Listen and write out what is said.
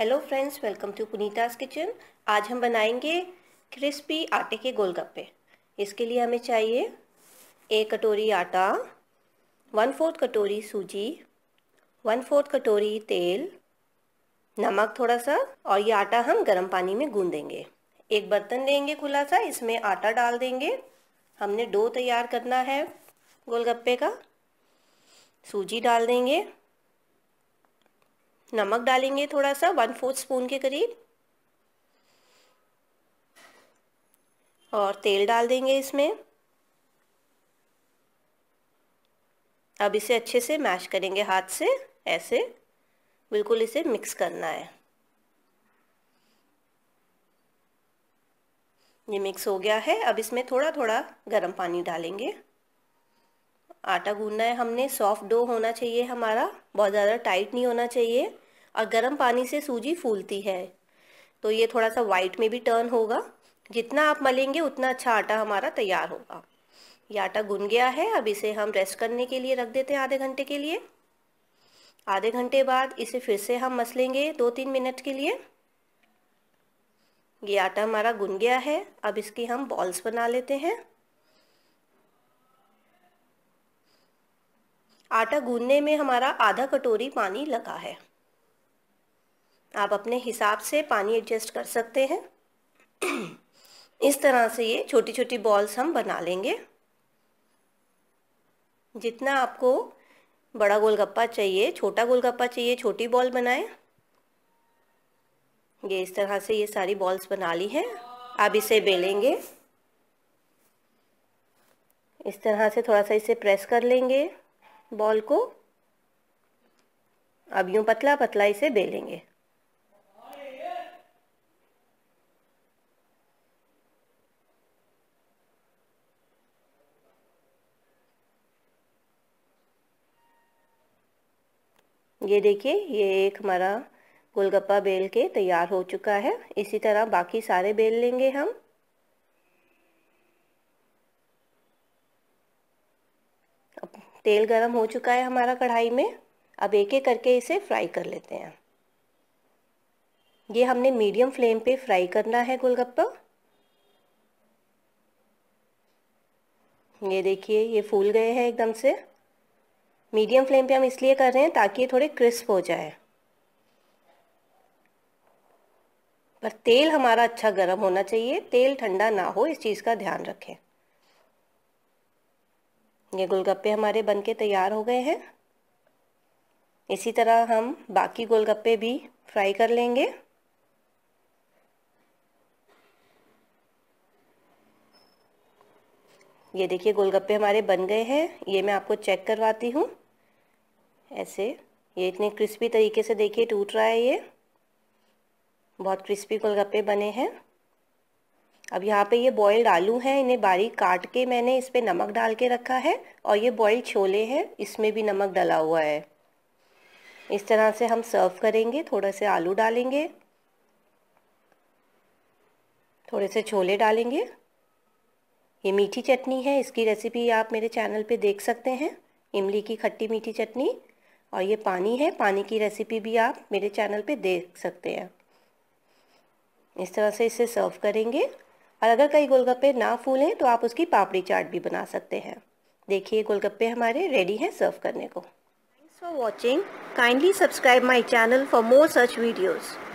hello friends welcome to Punita's kitchen आज हम बनाएंगे क्रिस्पी आटे के गोलगप्पे इसके लिए हमें चाहिए एक कटोरी आटा वन फोर्थ कटोरी सूजी वन फोर्थ कटोरी तेल नमक थोड़ा सा और ये आटा हम गर्म पानी में गूंदेंगे देंगे एक बर्तन लेंगे खुला सा इसमें आटा डाल देंगे हमने डो तैयार करना है गोलगप्पे का सूजी डाल देंगे नमक डालेंगे थोड़ा सा वन फोर्थ स्पून के करीब और तेल डाल देंगे इसमें अब इसे अच्छे से मैश करेंगे हाथ से ऐसे बिल्कुल इसे मिक्स करना है ये मिक्स हो गया है अब इसमें थोड़ा थोड़ा गर्म पानी डालेंगे आटा गूंदना है हमने सॉफ्ट डो होना चाहिए हमारा बहुत ज़्यादा टाइट नहीं होना चाहिए और गर्म पानी से सूजी फूलती है तो ये थोड़ा सा वाइट में भी टर्न होगा जितना आप मलेंगे उतना अच्छा आटा हमारा तैयार होगा ये आटा गुन गया है अब इसे हम रेस्ट करने के लिए रख देते हैं आधे घंटे के लिए आधे घंटे बाद इसे फिर से हम मसलेंगे दो तीन मिनट के लिए ये आटा हमारा गुन गया है अब इसकी हम बॉल्स बना लेते हैं आटा गूंदने में हमारा आधा कटोरी पानी लगा है आप अपने हिसाब से पानी एडजस्ट कर सकते हैं इस तरह से ये छोटी छोटी बॉल्स हम बना लेंगे जितना आपको बड़ा गोलगप्पा चाहिए छोटा गोलगप्पा चाहिए छोटी बॉल बनाएं ये इस तरह से ये सारी बॉल्स बना ली हैं आप इसे बेलेंगे इस तरह से थोड़ा सा इसे प्रेस कर लेंगे बॉल को अब यूं पतला पतला इसे बेलेंगे ये देखिए ये एक हमारा गोलगप्पा बेल के तैयार हो चुका है इसी तरह बाकी सारे बेल लेंगे हम तेल गरम हो चुका है हमारा कढ़ाई में अब एक एक करके इसे फ्राई कर लेते हैं ये हमने मीडियम फ्लेम पे फ्राई करना है गोलगप्पा ये देखिए ये फूल गए हैं एकदम से मीडियम फ्लेम पे हम इसलिए कर रहे हैं ताकि ये थोड़े क्रिस्प हो जाए पर तेल हमारा अच्छा गर्म होना चाहिए तेल ठंडा ना हो इस चीज़ का ध्यान रखें ये गोलगप्पे हमारे बनके तैयार हो गए हैं इसी तरह हम बाकी गोलगप्पे भी फ्राई कर लेंगे ये देखिए गोलगप्पे हमारे बन गए हैं ये मैं आपको चेक करवाती हूँ ऐसे ये इतने क्रिस्पी तरीके से देखिए टूट रहा है ये बहुत क्रिस्पी गोलगप्पे बने हैं अब यहाँ पे ये बॉयल्ड आलू हैं इन्हें बारीक काट के मैंने इस पर नमक डाल के रखा है और ये बॉयल्ड छोले हैं इसमें भी नमक डला हुआ है इस तरह से हम सर्व करेंगे थोड़ा से आलू डालेंगे थोड़े से छोले डालेंगे ये मीठी चटनी है इसकी रेसिपी आप मेरे चैनल पे देख सकते हैं इमली की खट्टी मीठी चटनी और ये पानी है पानी की रेसिपी भी आप मेरे चैनल पे देख सकते हैं इस तरह से इसे सर्व करेंगे और अगर कहीं गोलगप्पे ना फूलें तो आप उसकी पापड़ी चाट भी बना सकते हैं देखिए गोलगप्पे हमारे रेडी हैं सर्व करने को thanks for watching kindly subscribe my channel for more such videos